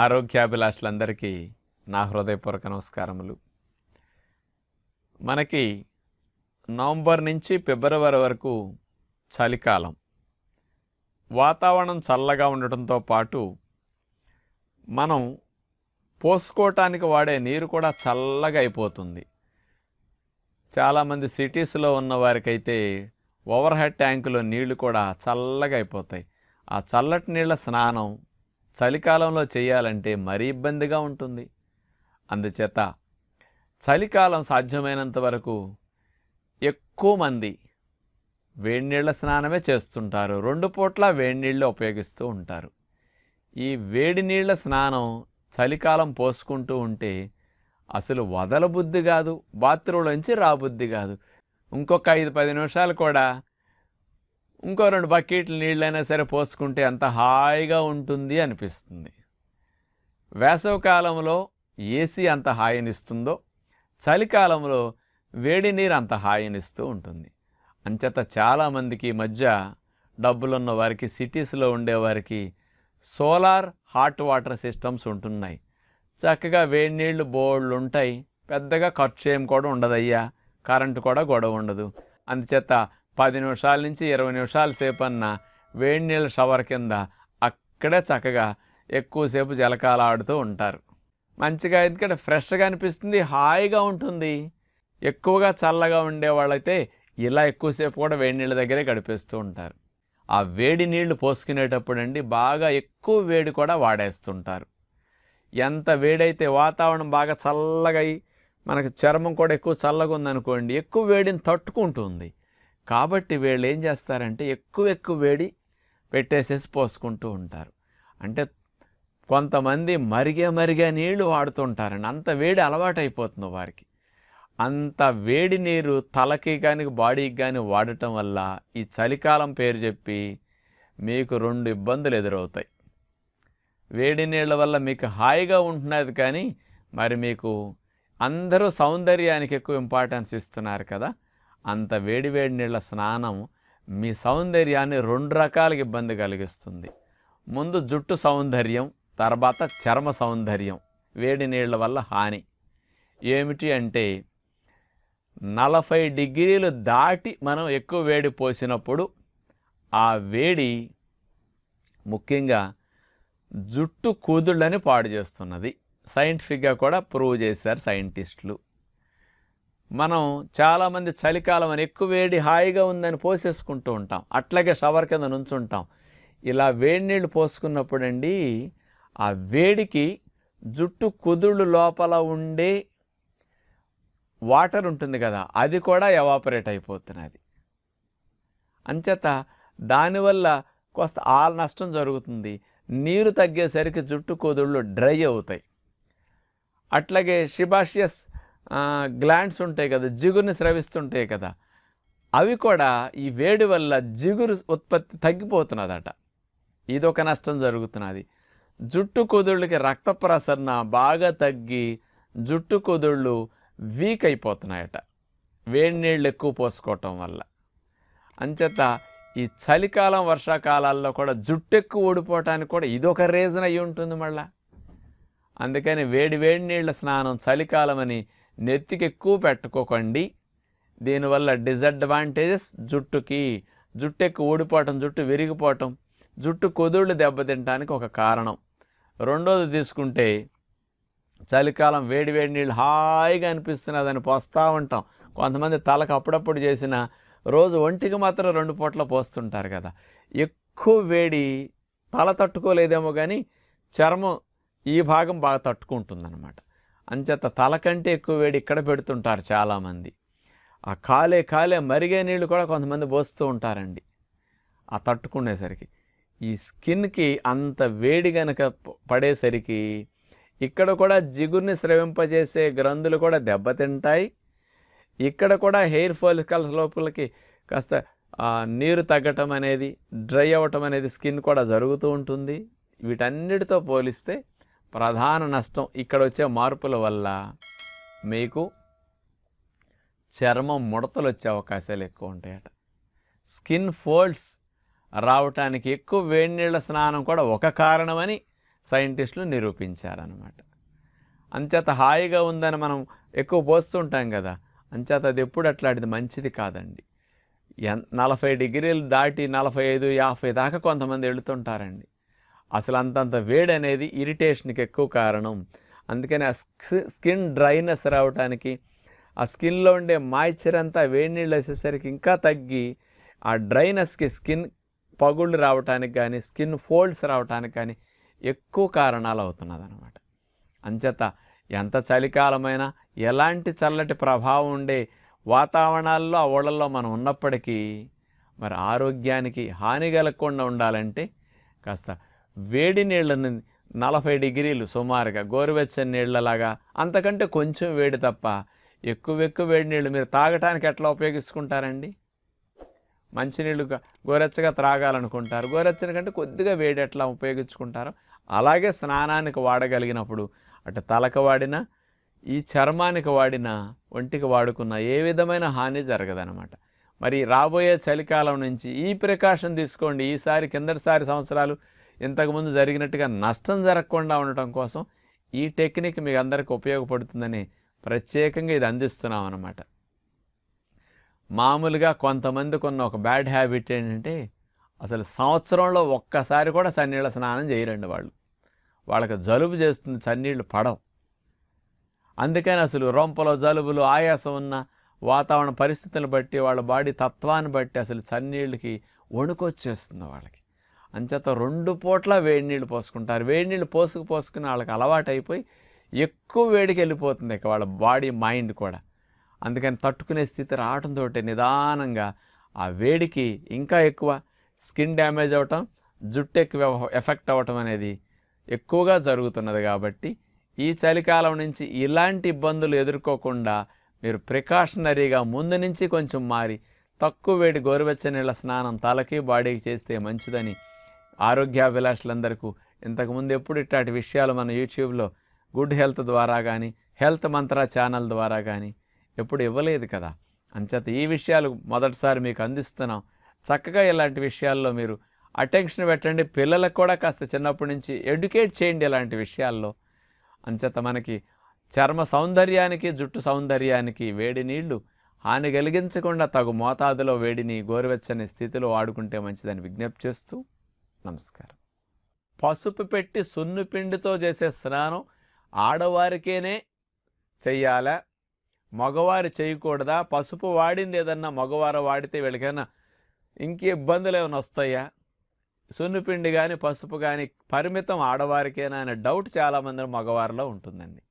ఆరోగ్యాభిలాషులందరికీ నా హృదయపూర్వక నమస్కారములు మనకి నవంబర్ నుంచి ఫిబ్రవరి వరకు చలికాలం వాతావరణం చల్లగా ఉండటంతో పాటు మనం పోసుకోవటానికి వాడే నీరు కూడా చల్లగా అయిపోతుంది చాలామంది సిటీస్లో ఉన్న వారికైతే ఓవర్ హెడ్ ట్యాంకులో నీళ్లు కూడా చల్లగా అయిపోతాయి ఆ చల్లటి నీళ్ళ స్నానం చలికాలంలో చేయాలంటే మరీ ఇబ్బందిగా ఉంటుంది అందుచేత చలికాలం సాధ్యమైనంత వరకు ఎక్కువ మంది వేడినీళ్ల స్నానమే చేస్తుంటారు రెండు పూట్ల వేడినీళ్ళు ఉపయోగిస్తూ ఉంటారు ఈ వేడి నీళ్ల స్నానం చలికాలం పోసుకుంటూ ఉంటే అసలు వదల బుద్ధి కాదు బాత్రూంలోంచి రాబుద్ధి కాదు ఇంకొక ఐదు పది నిమిషాలు కూడా ఇంకో రెండు బకెట్లు నీళ్ళైనా సరే పోసుకుంటే అంత హాయిగా ఉంటుంది అనిపిస్తుంది వేసవకాలంలో ఏసీ అంత హాయినిస్తుందో చలికాలంలో వేడి నీరు అంత హాయినిస్తూ ఉంటుంది అంచేత చాలామందికి మధ్య డబ్బులున్న వారికి సిటీస్లో ఉండేవారికి సోలార్ హాట్ వాటర్ సిస్టమ్స్ ఉంటున్నాయి చక్కగా వేడి నీళ్లు బోర్డులు ఉంటాయి పెద్దగా ఖర్చు ఏం కూడా ఉండదయ్యా కరెంటు కూడా గొడవ ఉండదు అందుచేత పది నిమిషాల నుంచి ఇరవై నిమిషాల సేపు అన్న వేడి నీళ్ళ షవర్ కింద అక్కడే చక్కగా ఎక్కువసేపు జలకాలు ఆడుతూ ఉంటారు మంచిగా ఎందుకంటే ఫ్రెష్గా అనిపిస్తుంది హాయిగా ఉంటుంది ఎక్కువగా చల్లగా ఉండేవాళ్ళైతే ఇలా ఎక్కువసేపు కూడా వేడి నీళ్ళ దగ్గరే గడిపేస్తూ ఉంటారు ఆ వేడి నీళ్లు పోసుకునేటప్పుడు అండి బాగా ఎక్కువ వేడి కూడా వాడేస్తుంటారు ఎంత వేడైతే వాతావరణం బాగా చల్లగా మనకు చర్మం కూడా ఎక్కువ చల్లగా ఉందనుకోండి ఎక్కువ వేడిని తట్టుకుంటుంది కాబట్టి వీళ్ళు ఏం చేస్తారంటే ఎక్కువ ఎక్కువ వేడి పెట్టేసేసి పోసుకుంటూ ఉంటారు అంటే కొంతమంది మరిగే మరిగే నీళ్లు వాడుతుంటారండి అంత వేడి అలవాటైపోతుంది వారికి అంత వేడి నీరు తలకి కానీ బాడీకి కానీ వాడటం వల్ల ఈ చలికాలం పేరు చెప్పి మీకు రెండు ఇబ్బందులు ఎదురవుతాయి వేడి నీళ్ళ వల్ల మీకు హాయిగా ఉంటున్నది కానీ మరి మీకు అందరూ సౌందర్యానికి ఎక్కువ ఇంపార్టెన్స్ ఇస్తున్నారు కదా అంత వేడివేడి నీళ్ళ స్నానం మీ సౌందర్యాన్ని రెండు రకాల ఇబ్బంది కలిగిస్తుంది ముందు జుట్టు సౌందర్యం తర్వాత చర్మ సౌందర్యం వేడి నీళ్ళ వల్ల హాని ఏమిటి అంటే నలభై డిగ్రీలు దాటి మనం ఎక్కువ వేడి పోసినప్పుడు ఆ వేడి ముఖ్యంగా జుట్టు కూదుళ్ళని పాడు చేస్తున్నది సైంటిఫిక్గా కూడా ప్రూవ్ చేశారు సైంటిస్టులు మనం చాలామంది చలికాలం అని ఎక్కువ వేడి హాయిగా ఉందని పోసేసుకుంటూ ఉంటాం అట్లాగే షవర్ కింద నుంచుంటాం ఇలా వేడి నీళ్ళు పోసుకున్నప్పుడండి ఆ వేడికి జుట్టు కుదుళ్ళు లోపల ఉండే వాటర్ ఉంటుంది కదా అది కూడా ఎవాపరేట్ అయిపోతున్నది అంచేత దానివల్ల కొంత ఆ నష్టం జరుగుతుంది నీరు తగ్గేసరికి జుట్టు కుదుళ్ళు డ్రై అవుతాయి అట్లాగే శిభాషియస్ గ్లాండ్స్ ఉంటాయి కదా జిగురుని స్రవిస్తుంటాయి కదా అవి కూడా ఈ వేడి వల్ల జిగురు ఉత్పత్తి తగ్గిపోతున్నదట ఇదొక నష్టం జరుగుతున్నది జుట్టు కుదుళ్ళకి రక్త ప్రసరణ బాగా తగ్గి జుట్టు కుదుళ్ళు వీక్ అయిపోతున్నాయట వేడి నీళ్ళు ఎక్కువ పోసుకోవటం వల్ల అంచేత ఈ చలికాలం వర్షాకాలాల్లో కూడా జుట్టు ఎక్కువ ఊడిపోవటానికి కూడా ఇదొక రీజన్ అయి ఉంటుంది మళ్ళా అందుకని వేడి వేడి నీళ్ళ స్నానం చలికాలం అని నెత్తికి ఎక్కువ పెట్టుకోకండి దీనివల్ల డిజడ్వాంటేజెస్ జుట్టుకి జుట్టు ఎక్కువ ఊడిపోవటం జుట్టు విరిగిపోవటం జుట్టు కొదుళ్ళు దెబ్బతింటానికి ఒక కారణం రెండోది తీసుకుంటే చలికాలం వేడి వేడి నీళ్ళు హాయిగా దాన్ని పోస్తూ ఉంటాం కొంతమంది తలకు అప్పుడప్పుడు చేసిన రోజు ఒంటికి మాత్రం రెండు పూట్ల పోస్తుంటారు కదా ఎక్కువ వేడి తల తట్టుకోలేదేమో కానీ చర్మం ఈ భాగం బాగా తట్టుకుంటుందన్నమాట అంచేత తలకంటే ఎక్కువ వేడి ఇక్కడ పెడుతుంటారు చాలామంది ఆ కాలే కాలే మరిగే నీళ్ళు కూడా కొంతమంది పోస్తూ ఉంటారండి ఆ తట్టుకునేసరికి ఈ స్కిన్కి అంత వేడి గనక పడేసరికి ఇక్కడ కూడా జిగుర్ని స్రవింపజేసే గ్రంథులు కూడా దెబ్బతింటాయి ఇక్కడ కూడా హెయిర్ ఫాలికల్స్ లోపలికి కాస్త నీరు తగ్గటం అనేది డ్రై అవ్వటం అనేది స్కిన్ కూడా జరుగుతూ ఉంటుంది వీటన్నిటితో పోలిస్తే ప్రధాన నష్టం ఇక్కడ వచ్చే మార్పుల వల్ల మీకు చర్మం ముడతలు వచ్చే అవకాశాలు ఎక్కువ ఉంటాయట స్కిన్ ఫోల్డ్స్ రావటానికి ఎక్కువ వేడి నీళ్ళ స్నానం కూడా ఒక కారణమని సైంటిస్టులు నిరూపించారనమాట అంచేత హాయిగా ఉందని మనం ఎక్కువ పోస్తుంటాం కదా అంచేత అది ఎప్పుడు అట్లాంటిది మంచిది కాదండి నలభై డిగ్రీలు దాటి నలభై ఐదు యాభై దాకా కొంతమంది వెళుతుంటారండి అసలు అంతంత వేడి అనేది ఇరిటేషన్కి ఎక్కువ కారణం అందుకని ఆ స్కిన్ డ్రైనెస్ రావడానికి ఆ స్కిన్లో ఉండే మాయిశ్చర్ అంతా వేడి నీళ్ళు వేసేసరికి ఇంకా తగ్గి ఆ డ్రైనెస్కి స్కిన్ పగుళ్ళు రావటానికి కానీ స్కిన్ ఫోల్డ్స్ రావటానికి కానీ ఎక్కువ కారణాలు అవుతున్నది అనమాట అంచేత ఎంత చలికాలమైనా ఎలాంటి చల్లటి ప్రభావం ఉండే వాతావరణాల్లో ఆ ఓళ్ళల్లో మనం ఉన్నప్పటికీ మరి ఆరోగ్యానికి హాని కలగకుండా ఉండాలంటే కాస్త వేడి నీళ్ళని నలభై డిగ్రీలు సుమారుగా గోరువెచ్చని నీళ్ళలాగా అంతకంటే కొంచెం వేడి తప్ప ఎక్కువ ఎక్కువ వేడి నీళ్ళు మీరు తాగటానికి ఎట్లా ఉపయోగించుకుంటారండి మంచినీళ్ళు గోరెచ్చగా త్రాగాలనుకుంటారు గోరెచ్చని కంటే కొద్దిగా వేడి ఎట్లా ఉపయోగించుకుంటారో అలాగే స్నానానికి వాడగలిగినప్పుడు అటు తలకు వాడిన ఈ చర్మానికి వాడిన ఒంటికి వాడుకున్న ఏ విధమైన హాని జరగదనమాట మరి రాబోయే చలికాలం నుంచి ఈ ప్రికాషన్ తీసుకోండి ఈసారి కిందటిసారి సంవత్సరాలు ఇంతకుముందు జరిగినట్టుగా నష్టం జరగకుండా ఉండటం కోసం ఈ టెక్నిక్ మీకు అందరికీ ఉపయోగపడుతుందని ప్రత్యేకంగా ఇది అందిస్తున్నాం అన్నమాట మామూలుగా కొంతమందికి ఉన్న ఒక బ్యాడ్ హ్యాబిట్ ఏంటంటే అసలు సంవత్సరంలో ఒక్కసారి కూడా సన్నీళ్ళ స్నానం చేయరండి వాళ్ళు వాళ్ళకి జలుబు చేస్తుంది సన్నీళ్ళు పడవు అందుకని అసలు రొంపలో జలుబులు ఆయాసం ఉన్న వాతావరణ పరిస్థితులను బట్టి వాళ్ళ బాడీ తత్వాన్ని బట్టి అసలు చన్నీళ్ళకి వణుకొచ్చేస్తుంది వాళ్ళకి అంచేత రెండు పూట్ల వేడి నీళ్ళు పోసుకుంటారు వేడి నీళ్ళు పోసుకు పోసుకుని వాళ్ళకి అలవాటైపోయి ఎక్కువ వేడికి వెళ్ళిపోతుంది ఇక వాళ్ళ బాడీ మైండ్ కూడా అందుకని తట్టుకునే స్థితి రావడంతో నిదానంగా ఆ వేడికి ఇంకా ఎక్కువ స్కిన్ డ్యామేజ్ అవటం జుట్టు ఎక్కువ ఎఫెక్ట్ అవ్వటం అనేది ఎక్కువగా జరుగుతున్నది కాబట్టి ఈ చలికాలం నుంచి ఇలాంటి ఇబ్బందులు ఎదుర్కోకుండా మీరు ప్రికాషనరీగా ముందు నుంచి కొంచెం మారి తక్కువ వేడి గోరువెచ్చ నీళ్ళ స్నానం తలకి బాడీకి చేస్తే మంచిదని ఆరోగ్యాభిలాషులందరికీ ఇంతకుముందు ఎప్పుడు ఇట్లాంటి విషయాలు మన యూట్యూబ్లో గుడ్ హెల్త్ ద్వారా కానీ హెల్త్ మంత్ర ఛానల్ ద్వారా కానీ ఎప్పుడు ఇవ్వలేదు కదా అంచేత ఈ విషయాలు మొదటిసారి మీకు అందిస్తున్నాం చక్కగా ఇలాంటి విషయాల్లో మీరు అటెన్షన్ పెట్టండి పిల్లలకు కూడా కాస్త చిన్నప్పటి నుంచి ఎడ్యుకేట్ చేయండి ఇలాంటి విషయాల్లో అంచేత మనకి చర్మ సౌందర్యానికి జుట్టు సౌందర్యానికి వేడి నీళ్లు హాని కలిగించకుండా తగు మోతాదులో వేడిని గోరువెచ్చని స్థితిలో వాడుకుంటే మంచిదని విజ్ఞప్తి చేస్తూ నమస్కారం పసుపు పెట్టి సున్ను పిండితో చేసే స్నానం ఆడవారికేనే చెయ్యాలా మగవారు చేయకూడదా పసుపు వాడింది ఏదన్నా మగవారు వాడితే వీళ్ళకైనా ఇంక ఇబ్బందులు ఏమైనా వస్తాయా పిండి కానీ పసుపు కానీ పరిమితం ఆడవారికేనా అనే డౌట్ చాలామంది మగవారిలో ఉంటుందండి